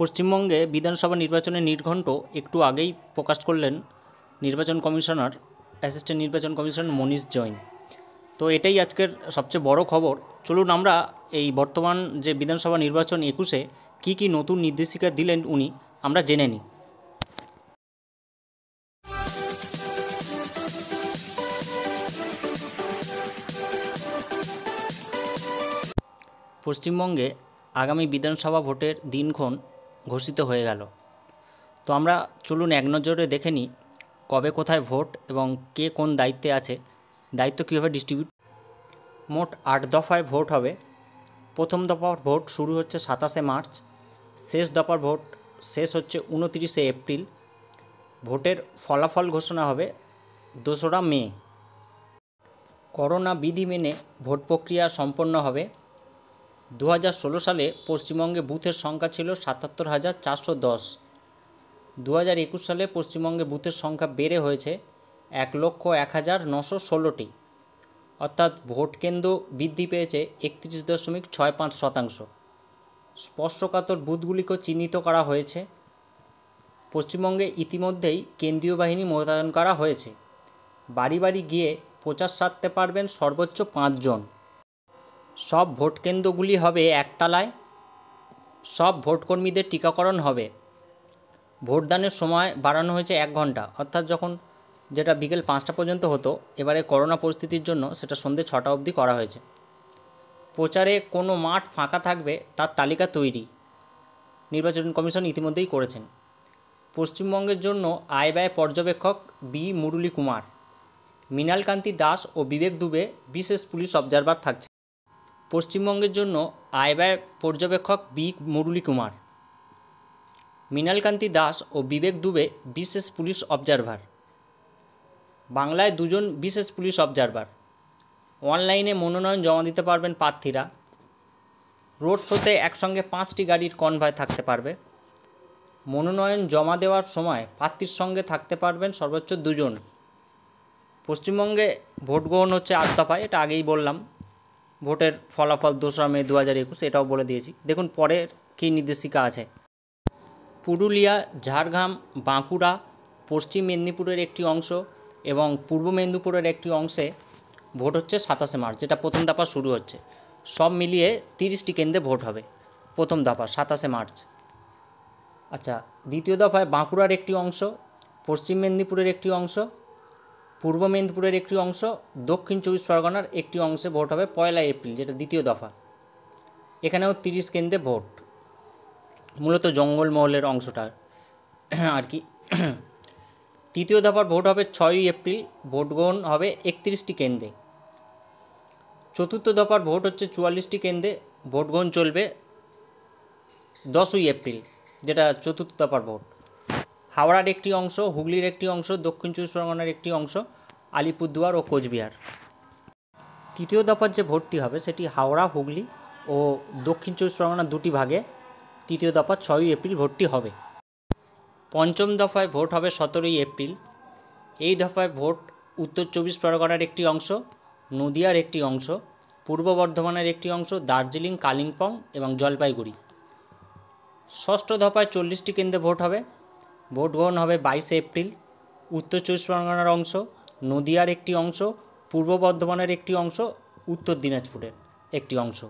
পশ্চিমবঙ্গে বিধানসভা নির্বাচনের নির্ঘণ্ট একটু আগেই প্রকাশ করলেন নির্বাচন কমিশনার অ্যাসিস্ট্যান্ট নির্বাচন কমিশনার মনীষ জৈন তো এটাই আজকের সবচেয়ে বড় খবর চলুন আমরা এই বর্তমান যে বিধানসভা নির্বাচন একুশে কি কি নতুন নির্দেশিকা দিলেন উনি আমরা জেনে নিই পশ্চিমবঙ্গে আগামী বিধানসভা ভোটের দিনক্ষণ ঘোষিত হয়ে গেল তো আমরা চলুন এক নজরে দেখে নিই কবে কোথায় ভোট এবং কে কোন দায়িত্বে আছে দায়িত্ব কীভাবে ডিস্ট্রিবিউট মোট আট দফায় ভোট হবে প্রথম দফার ভোট শুরু হচ্ছে সাতাশে মার্চ শেষ দফার ভোট শেষ হচ্ছে উনতিরিশে এপ্রিল ভোটের ফলাফল ঘোষণা হবে দোসরা মে করোনা বিধি মেনে ভোট প্রক্রিয়া সম্পন্ন হবে দু সালে পশ্চিমবঙ্গে বুথের সংখ্যা ছিল সাতাত্তর হাজার চারশো দশ দু সালে পশ্চিমবঙ্গে বুথের সংখ্যা বেড়ে হয়েছে এক লক্ষ এক হাজার নশো ষোলোটি অর্থাৎ ভোট কেন্দ্র বৃদ্ধি পেয়েছে একত্রিশ দশমিক ছয় পাঁচ শতাংশ স্পর্শকাতর বুথগুলিকে চিহ্নিত করা হয়েছে পশ্চিমবঙ্গে ইতিমধ্যেই কেন্দ্রীয় বাহিনী মোতায়েন করা হয়েছে বাড়ি বাড়ি গিয়ে প্রচার সারতে পারবেন সর্বোচ্চ পাঁচজন সব ভোটকেন্দ্রগুলি হবে একতলায় সব ভোটকর্মীদের টিকাকরণ হবে ভোটদানের সময় বাড়ানো হয়েছে এক ঘন্টা অর্থাৎ যখন যেটা বিকেল পাঁচটা পর্যন্ত হতো এবারে করোনা পরিস্থিতির জন্য সেটা সন্ধ্যে ছটা অবধি করা হয়েছে প্রচারে কোনো মাঠ ফাঁকা থাকবে তার তালিকা তৈরি নির্বাচন কমিশন ইতিমধ্যেই করেছেন পশ্চিমবঙ্গের জন্য আয় ব্যয় পর্যবেক্ষক বি মুরলী কুমার মৃণালকান্তি দাস ও বিবেক দুবে বিশেষ পুলিশ অবজারভার থাকছে পশ্চিমবঙ্গের জন্য আয় ব্যয় পর্যবেক্ষক বি মুরলী কুমার মৃণালকান্তি দাস ও বিবেক দুবে বিশেষ পুলিশ অবজারভার বাংলায় দুজন বিশেষ পুলিশ অবজারভার অনলাইনে মনোনয়ন জমা দিতে পারবেন প্রার্থীরা রোড শোতে একসঙ্গে পাঁচটি গাড়ির কনভয় থাকতে পারবে মনোনয়ন জমা দেওয়ার সময় প্রার্থীর সঙ্গে থাকতে পারবেন সর্বোচ্চ দুজন পশ্চিমবঙ্গে ভোট গ্রহণ হচ্ছে আট দফায় এটা আগেই বললাম ভোটের ফলাফল দোসরা মে দু হাজার একুশ এটাও বলে দিয়েছি দেখুন পরের কী নির্দেশিকা আছে পুরুলিয়া ঝাড়গ্রাম বাঁকুড়া পশ্চিম মেদিনীপুরের একটি অংশ এবং পূর্ব মেদিনীপুরের একটি অংশে ভোট হচ্ছে সাতাশে মার্চ যেটা প্রথম দফা শুরু হচ্ছে সব মিলিয়ে তিরিশটি কেন্দ্রে ভোট হবে প্রথম দফা সাতাশে মার্চ আচ্ছা দ্বিতীয় দফায় বাঁকুড়ার একটি অংশ পশ্চিম মেদিনীপুরের একটি অংশ পূর্ব মেদিনীপুরের একটি অংশ দক্ষিণ চব্বিশ পরগনার একটি অংশে ভোট হবে পয়লা এপ্রিল যেটা দ্বিতীয় দফা এখানেও তিরিশ কেন্দ্রে ভোট মূলত জঙ্গলমহলের অংশটা আর কি তৃতীয় দফার ভোট হবে ছয়ই এপ্রিল ভোট গ্রহণ হবে একত্রিশটি কেন্দ্রে চতুর্থ দফার ভোট হচ্ছে চুয়াল্লিশটি কেন্দ্রে ভোট গ্রহণ চলবে দশই এপ্রিল যেটা চতুর্থ দফার ভোট হাওড়ার একটি অংশ হুগলির একটি অংশ দক্ষিণ চব্বিশ পরগনার একটি অংশ আলিপুরদুয়ার ও কোচবিহার তৃতীয় দফার যে ভোটটি হবে সেটি হাওড়া হুগলি ও দক্ষিণ চব্বিশ পরগনার দুটি ভাগে তৃতীয় দফা ছয়ই এপ্রিল ভোটটি হবে পঞ্চম দফায় ভোট হবে সতেরোই এপ্রিল এই দফায় ভোট উত্তর চব্বিশ পরগনার একটি অংশ নদিয়ার একটি অংশ পূর্ব বর্ধমানের একটি অংশ দার্জিলিং কালিম্পং এবং জলপাইগুড়ি ষষ্ঠ দফায় চল্লিশটি কেন্দ্রে ভোট হবে ভোট গ্রহণ হবে বাইশে এপ্রিল উত্তর চব্বিশ পরগনার অংশ নদিয়ার একটি অংশ পূর্ব বর্ধমানের একটি অংশ উত্তর দিনাজপুরের একটি অংশ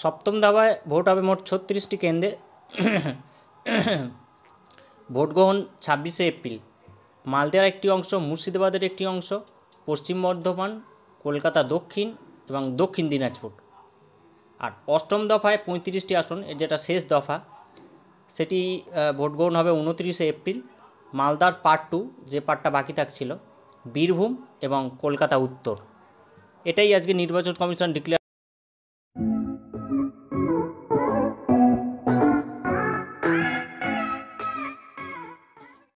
সপ্তম দাবায় ভোট হবে মোট ছত্রিশটি কেন্দ্রে ভোট গ্রহণ ছাব্বিশে এপ্রিল মালদার একটি অংশ মুর্শিদাবাদের একটি অংশ পশ্চিম বর্ধমান কলকাতা দক্ষিণ এবং দক্ষিণ দিনাজপুর আর অষ্টম দফায় পঁয়ত্রিশটি আসন যেটা শেষ দফা সেটি ভোট গ্রহণ হবে উনত্রিশে এপ্রিল মালদার পার্ট টু যে পার্টটা বাকি থাকছিল বীরভূম এবং কলকাতা উত্তর এটাই আজকে নির্বাচন কমিশন ডিক্লেয়ার